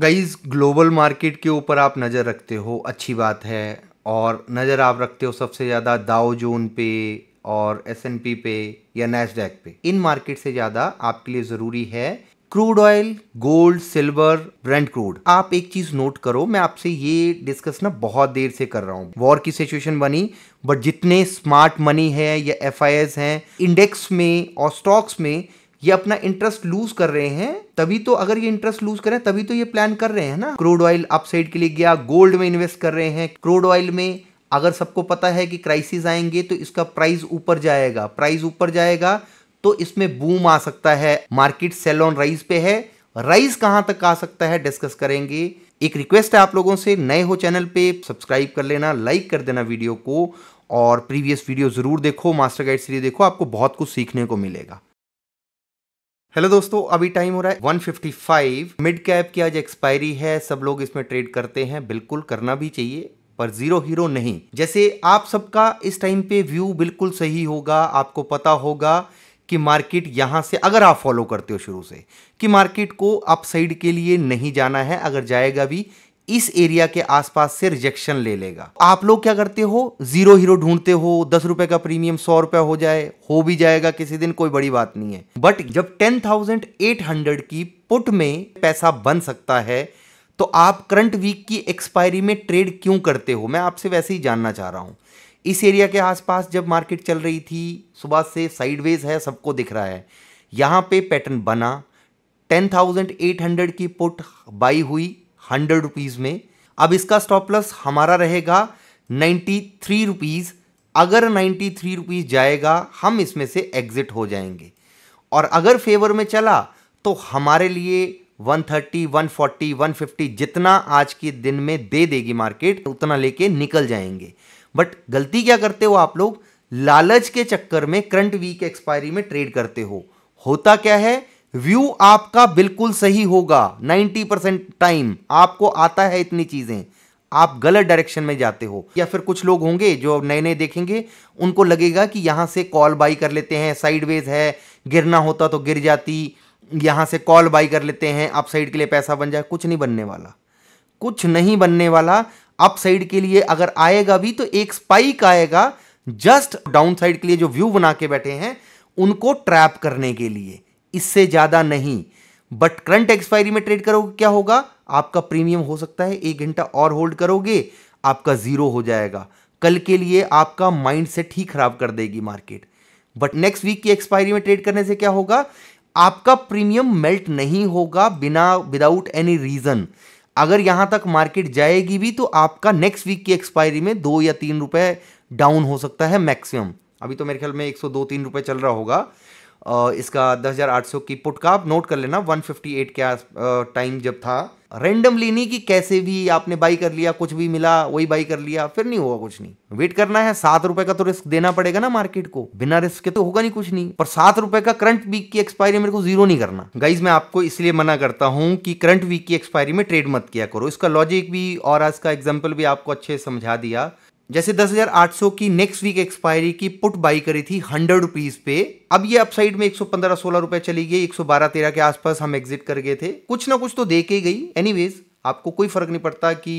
guys global market के ऊपर आप नज़र रखते हो अच्छी बात है और नज़र आप रखते हो सबसे ज़्यादा दाओ जोन पे और एस पी पे या नैसडैक पे इन मार्केट से ज़्यादा आपके लिए ज़रूरी है crude oil gold silver brent crude आप एक चीज नोट करो मैं आपसे ये डिस्कस ना बहुत देर से कर रहा हूँ वॉर की सिचुएशन बनी बट जितने स्मार्ट मनी है या एफ हैं इंडेक्स में और स्टॉक्स में ये अपना इंटरेस्ट लूज कर रहे हैं तभी तो अगर ये इंटरेस्ट लूज करें तभी तो ये प्लान कर रहे हैं ना क्रूड ऑयल अपसाइड के लिए गया गोल्ड में इन्वेस्ट कर रहे हैं क्रूड ऑयल में अगर सबको पता है कि क्राइसिस आएंगे तो इसका प्राइस ऊपर जाएगा प्राइस ऊपर जाएगा तो इसमें बूम आ सकता है मार्केट सेल ऑन राइज पे है राइज कहाँ तक आ सकता है डिस्कस करेंगे एक रिक्वेस्ट है आप लोगों से नए हो चैनल पे सब्सक्राइब कर लेना लाइक कर देना वीडियो को और प्रीवियस वीडियो ज़रूर देखो मास्टर गाइड सीरीज देखो आपको बहुत कुछ सीखने को मिलेगा हेलो दोस्तों अभी टाइम हो रहा है 155 मिड कैप की आज एक्सपायरी है सब लोग इसमें ट्रेड करते हैं बिल्कुल करना भी चाहिए पर जीरो हीरो नहीं जैसे आप सबका इस टाइम पे व्यू बिल्कुल सही होगा आपको पता होगा कि मार्केट यहां से अगर आप फॉलो करते हो शुरू से कि मार्केट को अप साइड के लिए नहीं जाना है अगर जाएगा भी इस एरिया के आसपास से रिजेक्शन ले लेगा आप लोग क्या करते हो जीरो हीरो ढूंढते हो दस रुपए का प्रीमियम सौ रुपया हो जाए हो भी जाएगा किसी दिन कोई बड़ी बात नहीं है बट जब टेन थाउजेंड एट हंड्रेड की पुट में पैसा बन सकता है तो आप करंट वीक की एक्सपायरी में ट्रेड क्यों करते हो मैं आपसे वैसे ही जानना चाह रहा हूं इस एरिया के आसपास जब मार्केट चल रही थी सुबह से साइडवेज है सबको दिख रहा है यहां पे पैटर्न बना 10,800 की पुट बाई हुई हंड्रेड रुपीज़ में अब इसका स्टॉप लॉस हमारा रहेगा नाइन्टी थ्री रुपीज़ अगर नाइन्टी थ्री रुपीज़ जाएगा हम इसमें से एग्ज़िट हो जाएंगे और अगर फेवर में चला तो हमारे लिए 130, 140, 150 जितना आज के दिन में दे देगी मार्केट उतना लेके निकल जाएंगे बट गलती क्या करते हो आप लोग लालच के चक्कर में करंट वीक एक्सपायरी में ट्रेड करते हो होता क्या है व्यू आपका बिल्कुल सही होगा 90 परसेंट टाइम आपको आता है इतनी चीजें आप गलत डायरेक्शन में जाते हो या फिर कुछ लोग होंगे जो नए नए देखेंगे उनको लगेगा कि यहां से कॉल बाई कर लेते हैं साइडवेज है गिरना होता तो गिर जाती यहां से कॉल बाई कर लेते हैं अप साइड के लिए पैसा बन जाए कुछ नहीं बनने वाला कुछ नहीं बनने वाला अप साइड के लिए अगर आएगा भी तो एक स्पाइक आएगा जस्ट डाउन साइड के लिए जो व्यू बना के बैठे हैं उनको ट्रैप करने के लिए इससे ज़्यादा नहीं बट करंट एक्सपायरी में ट्रेड करोगे क्या होगा आपका प्रीमियम हो सकता है एक घंटा और होल्ड करोगे आपका ज़ीरो हो जाएगा कल के लिए आपका माइंड सेट ही ख़राब कर देगी मार्केट बट नेक्स्ट वीक की एक्सपायरी में ट्रेड करने से क्या होगा आपका प्रीमियम मेल्ट नहीं होगा बिना विदाउट एनी रीज़न अगर यहां तक मार्केट जाएगी भी तो आपका नेक्स्ट वीक की एक्सपायरी में दो या तीन रुपए डाउन हो सकता है मैक्सिमम अभी तो मेरे ख्याल में एक सौ दो तीन रुपए चल रहा होगा इसका 10800 की पुट का आप नोट कर लेना 158 के टाइम जब था रेंडमली नहीं कि कैसे भी आपने बाई कर लिया कुछ भी मिला वही बाई कर लिया फिर नहीं होगा कुछ नहीं वेट करना है सात रुपए का तो रिस्क देना पड़ेगा ना मार्केट को बिना रिस्क के तो होगा नहीं कुछ नहीं पर सात रुपए का करंट वीक की एक्सपायरी मेरे को जीरो नहीं करना गाइज मैं आपको इसलिए मना करता हूं कि करंट वीक की एक्सपायरी में ट्रेड मत किया करो इसका लॉजिक भी और आज का एग्जाम्पल भी आपको अच्छे समझा दिया जैसे 10,800 की नेक्स्ट वीक एक्सपायरी की पुट बाई करी थी हंड्रेड रुपीज पे अब ये अपसाइड में 115 सोलह रुपए चली गई 112 13 के आसपास हम एग्जिट कर गए थे कुछ ना कुछ तो दे के गई एनीवेज आपको कोई फर्क नहीं पड़ता कि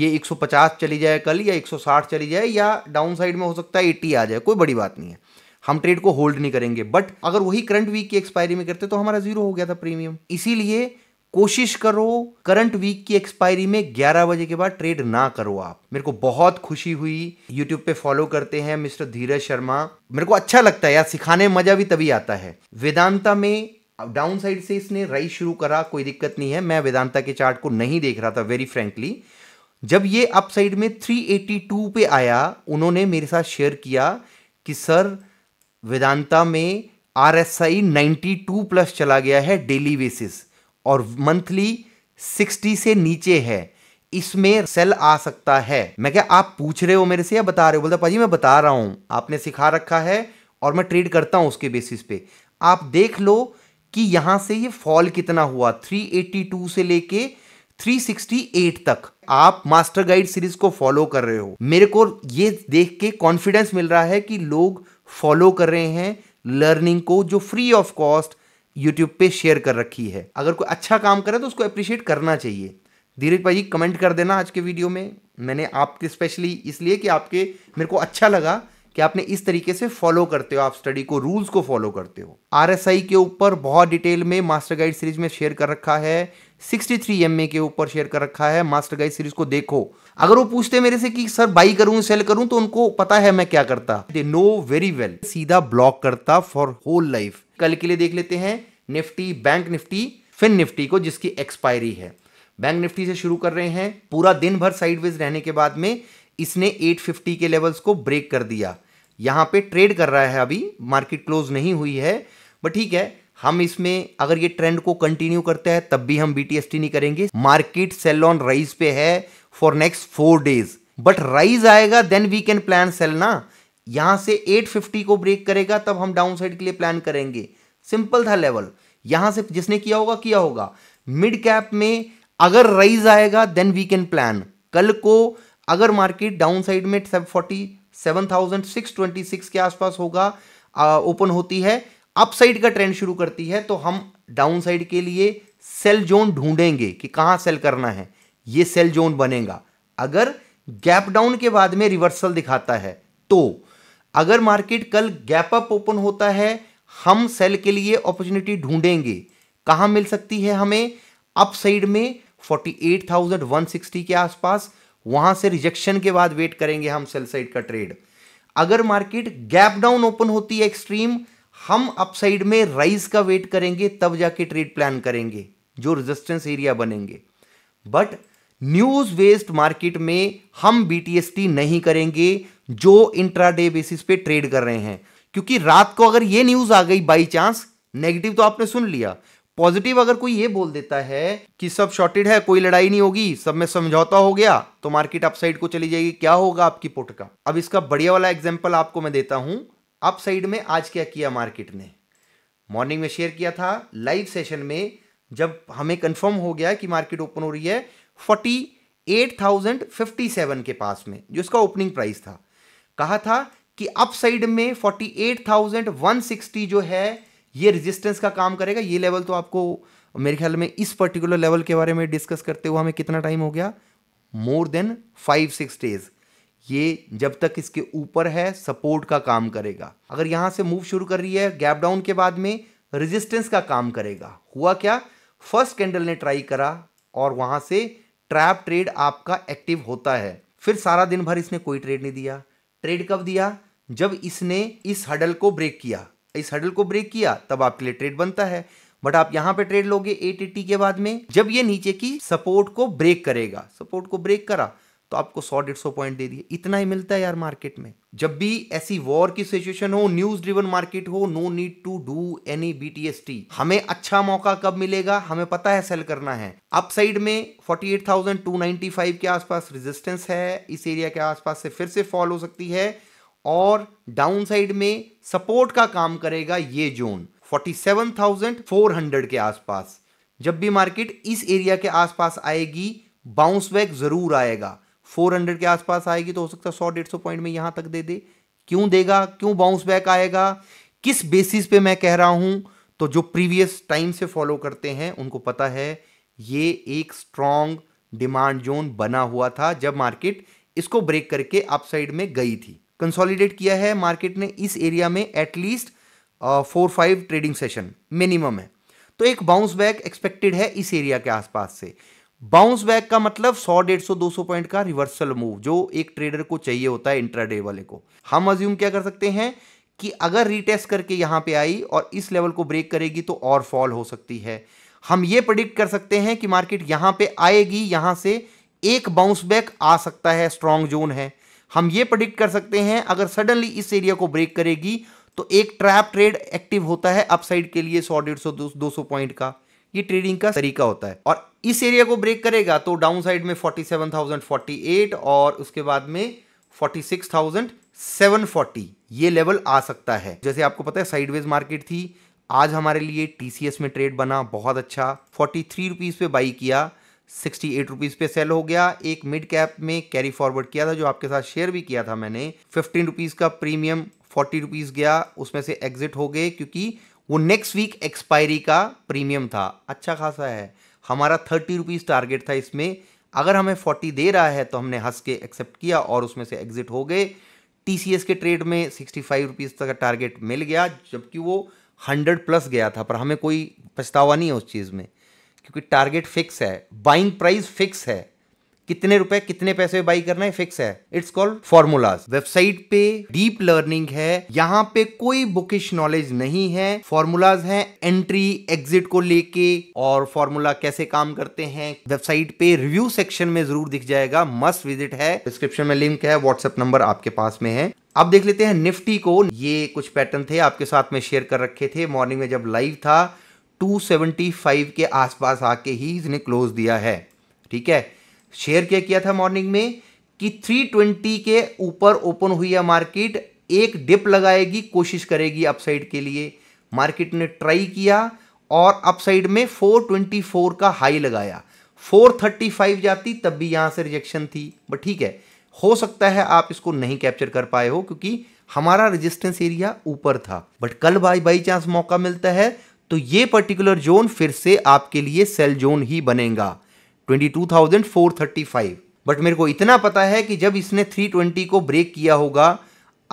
ये 150 चली जाए कल या 160 चली जाए या डाउन साइड में हो सकता है 80 आ जाए कोई बड़ी बात नहीं है हम ट्रेड को होल्ड नहीं करेंगे बट अगर वही करंट वीक की एक्सपायरी में करते तो हमारा जीरो हो गया था प्रीमियम इसीलिए कोशिश करो करंट वीक की एक्सपायरी में 11 बजे के बाद ट्रेड ना करो आप मेरे को बहुत खुशी हुई यूट्यूब पे फॉलो करते हैं मिस्टर धीरज शर्मा मेरे को अच्छा लगता है यार सिखाने में मजा भी तभी आता है वेदांता में डाउन साइड से इसने राइज शुरू करा कोई दिक्कत नहीं है मैं वेदांता के चार्ट को नहीं देख रहा था वेरी फ्रेंकली जब ये अप साइड में 382 पे आया उन्होंने मेरे साथ शेयर किया कि सर वेदांता में R S I two plus चला गया है डेली बेसिस और मंथली सिक्सटी से नीचे है इसमें सेल आ सकता है मैं क्या आप पूछ रहे हो मेरे से या बता रहे हो बोलता पाजी मैं बता रहा हूँ आपने सिखा रखा है और मैं ट्रेड करता हूँ उसके बेसिस पे आप देख लो कि यहाँ से ये फॉल कितना हुआ 382 से लेके 368 तक आप मास्टर गाइड सीरीज को फॉलो कर रहे हो मेरे को ये देख के कॉन्फिडेंस मिल रहा है कि लोग फॉलो कर रहे हैं लर्निंग को जो फ्री ऑफ कॉस्ट यूट्यूब पे शेयर कर रखी है अगर कोई अच्छा काम करे तो उसको अप्रिशिएट करना चाहिए धीरज भाई कमेंट कर देना आज के वीडियो में मैंने आपके स्पेशली इसलिए कि आपके मेरे को अच्छा लगा कि आपने इस तरीके से फॉलो करते हो आप स्टडी को रूल्स को फॉलो करते हो आरएसआई के ऊपर बहुत डिटेल में मास्टर गाइड सीरीज में शेयर कर रखा है 63 एमए के ऊपर शेयर कर रखा है मास्टर गाइड सीरीज को देखो अगर वो पूछते मेरे से कि सर बाई करूं सेल करूं तो उनको पता है मैं क्या करता दे नो वेरी वेल सीधा ब्लॉक करता फॉर होल लाइफ कल के लिए देख लेते हैं Nifty bank Nifty fin Nifty को जिसकी एक्सपायरी है बैंक निफ्टी से शुरू कर रहे हैं पूरा दिन भर साइडवेज रहने के बाद में इसने 850 के लेवल्स को ब्रेक कर दिया यहां पे ट्रेड कर रहा है अभी मार्केट क्लोज नहीं हुई है बट ठीक है हम इसमें अगर ये ट्रेंड को कंटिन्यू करते हैं तब भी हम बीटीएसटी नहीं करेंगे मार्केट सेल ऑन राइज पे है for next four days but rise आएगा then we can plan sell ना यहां से 850 को ब्रेक करेगा तब हम डाउन साइड के लिए प्लान करेंगे सिंपल था लेवल यहां से जिसने किया होगा किया होगा मिड कैप में अगर राइज आएगा देन वी कैन प्लान कल को अगर मार्केट डाउन साइड में forty seven thousand six twenty six के आसपास होगा ओपन होती है अपसाइड का ट्रेंड शुरू करती है तो हम डाउन साइड के लिए सेल जोन ढूंढेंगे कि कहां सेल करना है ये सेल जोन बनेगा अगर गैप डाउन के बाद में रिवर्सल दिखाता है तो अगर मार्केट कल गैप अप ओपन होता है हम सेल के लिए अपॉर्चुनिटी ढूंढेंगे कहां मिल सकती है हमें अप साइड में 48,160 के आसपास वहां से रिजेक्शन के बाद वेट करेंगे हम सेल साइड का ट्रेड अगर मार्केट गैप डाउन ओपन होती है एक्सट्रीम हम अपसाइड में राइज का वेट करेंगे तब जाके ट्रेड प्लान करेंगे जो रेजिस्टेंस एरिया बनेंगे बट न्यूज वेस्ट मार्केट में हम बीटीएसटी नहीं करेंगे जो इंट्राडे बेसिस पे ट्रेड कर रहे हैं क्योंकि रात को अगर ये न्यूज आ गई बाई चांस नेगेटिव तो आपने सुन लिया पॉजिटिव अगर कोई ये बोल देता है कि सब शॉर्टेड है कोई लड़ाई नहीं होगी सब में समझौता हो गया तो मार्केट अपसाइड को चली जाएगी क्या होगा आपकी पुट का अब इसका बढ़िया वाला एग्जाम्पल आपको मैं देता हूं अप साइड में आज क्या किया मार्केट ने मॉर्निंग में शेयर किया था लाइव सेशन में जब हमें कंफर्म हो गया कि मार्केट ओपन हो रही है forty eight thousand fifty seven के पास में जो इसका ओपनिंग प्राइस था कहा था कि अप साइड में forty eight thousand one sixty जो है ये रेजिस्टेंस का काम करेगा ये लेवल तो आपको मेरे ख्याल में इस पर्टिकुलर लेवल के बारे में डिस्कस करते हुए हमें कितना टाइम हो गया more than five six days ये जब तक इसके ऊपर है सपोर्ट का काम करेगा अगर यहां से मूव शुरू कर रही है गैप डाउन के बाद में रेजिस्टेंस का काम करेगा हुआ क्या फर्स्ट कैंडल ने ट्राई करा और वहां से ट्रैप ट्रेड आपका एक्टिव होता है फिर सारा दिन भर इसने कोई ट्रेड नहीं दिया ट्रेड कब दिया जब इसने इस हडल को ब्रेक किया इस हडल को ब्रेक किया तब आपके लिए ट्रेड बनता है बट आप यहां पे ट्रेड लोगे 880 के बाद में जब ये नीचे की सपोर्ट को ब्रेक करेगा सपोर्ट को ब्रेक करा तो आपको सौ डेढ़ सौ पॉइंट दे दिए इतना ही मिलता है यार मार्केट में जब भी ऐसी वॉर की सिचुएशन हो न्यूज ड्रिवन मार्केट हो no need to do any BTST हमें अच्छा मौका कब मिलेगा हमें पता है सेल करना है अप साइड में 48,295 के आसपास रेजिस्टेंस है इस एरिया के आसपास से फिर से फॉल हो सकती है और डाउन साइड में सपोर्ट का काम करेगा ये जोन 47,400 के आसपास जब भी मार्केट इस एरिया के आसपास आएगी बाउंस बैक जरूर आएगा फोर हंड्रेड के आसपास आएगी तो हो सकता है सौ डेढ़ सौ पॉइंट में यहां तक दे दे क्यों देगा क्यों बाउंस बैक आएगा किस बेसिस पे मैं कह रहा हूं तो जो प्रीवियस टाइम से फॉलो करते हैं उनको पता है ये एक स्ट्रॉन्ग डिमांड जोन बना हुआ था जब मार्केट इसको ब्रेक करके अपसाइड में गई थी कंसोलिडेट किया है मार्केट ने इस एरिया में at least four five trading session minimum है तो एक बाउंस बैक एक्सपेक्टेड है इस एरिया के आसपास से बाउंस बैक का मतलब 100 150 200 पॉइंट का रिवर्सल मूव जो एक ट्रेडर को चाहिए होता है इंट्राडे वाले को हम अज्यूम क्या कर सकते हैं कि अगर रीटेस्ट करके यहां पे आई और इस लेवल को ब्रेक करेगी तो और फॉल हो सकती है हम ये प्रडिक्ट कर सकते हैं कि मार्केट यहां पे आएगी यहां से एक बाउंस बैक आ सकता है स्ट्रांग जोन है हम ये प्रडिक्ट कर सकते हैं अगर सडनली इस एरिया को ब्रेक करेगी तो एक ट्रैप ट्रेड एक्टिव होता है अपसाइड के लिए सौ डेढ़ सौ दो सौ पॉइंट का ये ट्रेडिंग का तरीका होता है और इस एरिया को ब्रेक करेगा तो डाउन साइड में 47,048 और उसके बाद में 46,740 ये लेवल आ सकता है जैसे आपको पता है साइडवेज मार्केट थी आज हमारे लिए टीसीएस में ट्रेड बना बहुत अच्छा फोर्टी थ्री रुपीज़ पे बाई किया सिक्सटी एट रुपीज़ पे सेल हो गया एक मिड कैप में कैरी फॉरवर्ड किया था जो आपके साथ शेयर भी किया था मैंने फिफ्टीन रुपीज़ का प्रीमियम फोर्टी रुपीज़ गया उसमें से एग्जिट हो गए क्योंकि वो नेक्स्ट वीक एक्सपायरी का प्रीमियम था अच्छा खासा है हमारा थर्टी रुपीज़ टारगेट था इसमें अगर हमें फोर्टी दे रहा है तो हमने हंस के एक्सेप्ट किया और उसमें से एग्जिट हो गए टी के ट्रेड में सिक्सटी फाइव रुपीज़ तक का टारगेट मिल गया जबकि वो हंड्रेड प्लस गया था पर हमें कोई पछतावा नहीं है उस चीज़ में क्योंकि टारगेट फिक्स है बाइंग प्राइस फिक्स है कितने रुपए कितने पैसे बाई करना है फिक्स है इट्स कॉल्ड फॉर्मूलाज वेबसाइट पे डीप लर्निंग है यहाँ पे कोई बुकिश नॉलेज नहीं है फॉर्मूलाज हैं एंट्री एग्जिट को लेके और फॉर्मूला कैसे काम करते हैं वेबसाइट पे रिव्यू सेक्शन में जरूर दिख जाएगा मस्ट विजिट है डिस्क्रिप्शन में लिंक है व्हाट्सएप नंबर आपके पास में है अब देख लेते हैं निफ्टी को ये कुछ पैटर्न थे आपके साथ में शेयर कर रखे थे मॉर्निंग में जब लाइव था 275 के आसपास आके ही इसने क्लोज दिया है ठीक है शेयर क्या किया था मॉर्निंग में कि 320 के ऊपर ओपन हुई है मार्केट एक डिप लगाएगी कोशिश करेगी अपसाइड के लिए मार्केट ने ट्राई किया और अपसाइड में 424 का हाई लगाया 435 जाती तब भी यहां से रिजेक्शन थी बट ठीक है हो सकता है आप इसको नहीं कैप्चर कर पाए हो क्योंकि हमारा रेजिस्टेंस एरिया ऊपर था बट कल बाई बाई चांस मौका मिलता है तो ये पर्टिकुलर जोन फिर से आपके लिए सेल जोन ही बनेगा 22,435 बट मेरे को इतना पता है कि जब इसने 320 को ब्रेक किया होगा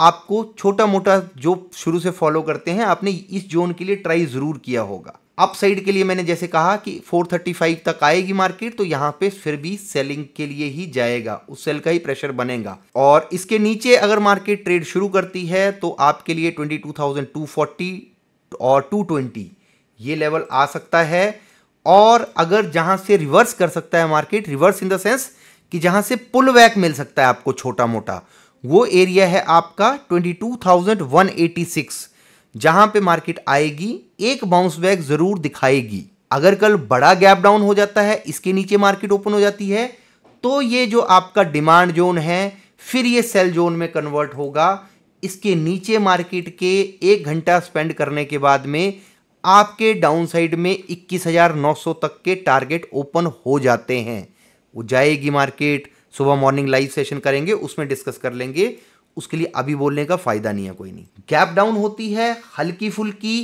आपको छोटा मोटा जो शुरू से फॉलो करते हैं आपने इस जोन के लिए ट्राई ज़रूर किया होगा अप साइड के लिए मैंने जैसे कहा कि 435 तक आएगी मार्केट तो यहाँ पे फिर भी सेलिंग के लिए ही जाएगा उस सेल का ही प्रेशर बनेगा और इसके नीचे अगर मार्केट ट्रेड शुरू करती है तो आपके लिए 22,240 और 220 ये लेवल आ सकता है और अगर जहां से रिवर्स कर सकता है market reverse in the sense कि जहां से पुल बैक मिल सकता है आपको छोटा मोटा वो एरिया है आपका 22,186 जहां पे मार्केट आएगी एक बाउंस बैक ज़रूर दिखाएगी अगर कल बड़ा गैप डाउन हो जाता है इसके नीचे मार्केट ओपन हो जाती है तो ये जो आपका डिमांड जोन है फिर ये सेल जोन में कन्वर्ट होगा इसके नीचे मार्केट के एक घंटा स्पेंड करने के बाद में आपके डाउनसाइड में 21,900 तक के टारगेट ओपन हो जाते हैं वो जाएगी मार्केट सुबह मॉर्निंग लाइव सेशन करेंगे उसमें डिस्कस कर लेंगे उसके लिए अभी बोलने का फायदा नहीं है कोई नहीं गैप डाउन होती है हल्की फुल्की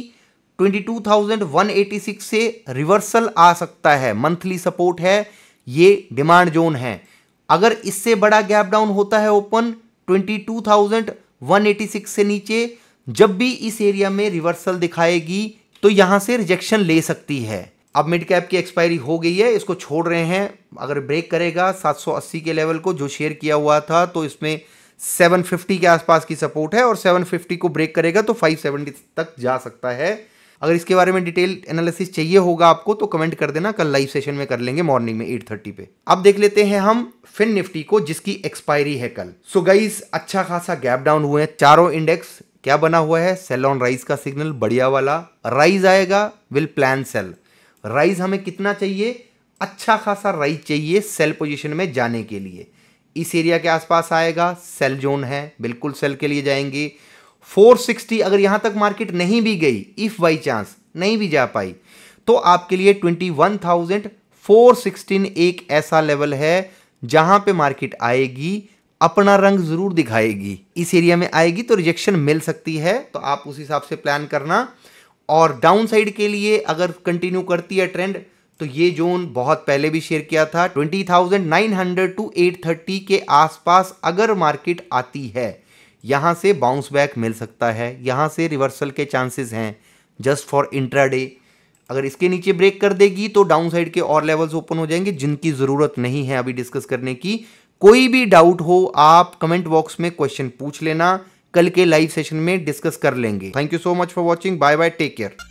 22,186 से रिवर्सल आ सकता है मंथली सपोर्ट है ये डिमांड जोन है अगर इससे बड़ा गैप डाउन होता है ओपन 22,186 से नीचे जब भी इस एरिया में रिवर्सल दिखाएगी तो यहाँ से रिजेक्शन ले सकती है अब मिड कैप की एक्सपायरी हो गई है इसको छोड़ रहे हैं अगर ब्रेक करेगा 780 के लेवल को जो शेयर किया हुआ था तो इसमें 750 के आसपास की सपोर्ट है और 750 को ब्रेक करेगा तो 570 तक जा सकता है अगर इसके बारे में डिटेल एनालिसिस चाहिए होगा आपको तो कमेंट कर देना कल लाइव सेशन में कर लेंगे मॉर्निंग में 8:30 पे अब देख लेते हैं हम फिन निफ्टी को जिसकी एक्सपायरी है कल सो so गाइस अच्छा खासा गैप डाउन हुए हैं चारों इंडेक्स क्या बना हुआ है सेल ऑन राइज का सिग्नल बढ़िया वाला राइज आएगा विल प्लान सेल राइज हमें कितना चाहिए अच्छा खासा राइज चाहिए सेल पोजिशन में जाने के लिए इस एरिया के आसपास आएगा सेल जोन है बिल्कुल सेल के लिए जाएंगे 460 अगर यहां तक मार्केट नहीं भी गई इफ बाई चांस नहीं भी जा पाई तो आपके लिए 21,416 एक ऐसा लेवल है जहां पे मार्केट आएगी अपना रंग ज़रूर दिखाएगी इस एरिया में आएगी तो रिजेक्शन मिल सकती है तो आप उस हिसाब से प्लान करना और डाउन साइड के लिए अगर कंटिन्यू करती है ट्रेंड तो ये जोन बहुत पहले भी शेयर किया था 20,900 टू 830 के आसपास अगर मार्केट आती है यहां से बाउंस बैक मिल सकता है यहां से रिवर्सल के चांसेस हैं जस्ट फॉर इंट्राडे अगर इसके नीचे ब्रेक कर देगी तो डाउन साइड के और लेवल्स ओपन हो जाएंगे जिनकी ज़रूरत नहीं है अभी डिस्कस करने की कोई भी डाउट हो आप कमेंट बॉक्स में क्वेश्चन पूछ लेना कल के लाइव सेशन में डिस्कस कर लेंगे thank you so much for watching bye bye take care